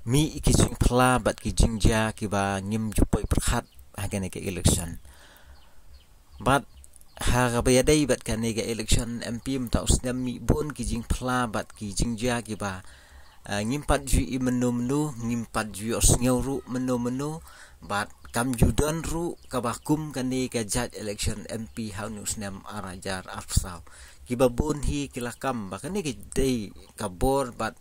mi ki jing phla bat ki jing ja ki ba ngim ju poi prakhat ha ke election bat ha ga ba yadai bat ka ga election mp m ta us nam mi bon ki jing phla bat ki jing ki ba ngim pat ju i menu menu ngim pat ju os ngeuru menu menu bat kam judan ru ka ba kum ka ne ga jat election mp ha nu us arajar afsal ki ba bon hi ki kam ba ka ne ki dei ka bor bat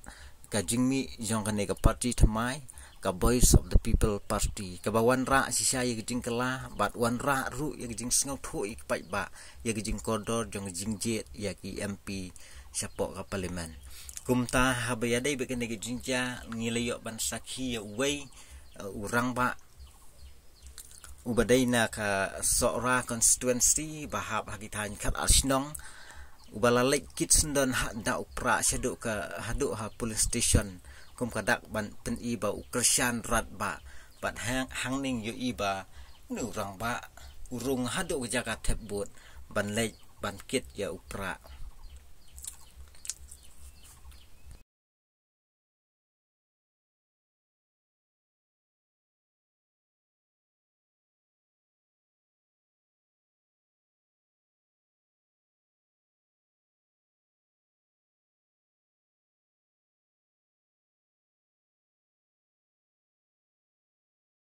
ka jingmi jong ka nega party thmai ka voice of the people party ka ba wan ra si sha ye jing kala bat wan ra ru ye jing sngau tho ik pai ba ye jing kodor jong jing je ya ki mp sapo ka parliament kum ta ha ba yadai be kene jing cha ngile yo ban sakhi ye wei urang ba ubadai na ka sora constituency bahap hakitan ha kat arsnong ubala lek kids ndon ha da upra sedu ka hadu ha police station kum kadak ban pen i ba ukrasian rat ba bat hang hang ning yu i ba nu rang ba urung hadu jaga tebut ban lek ban kit ya upra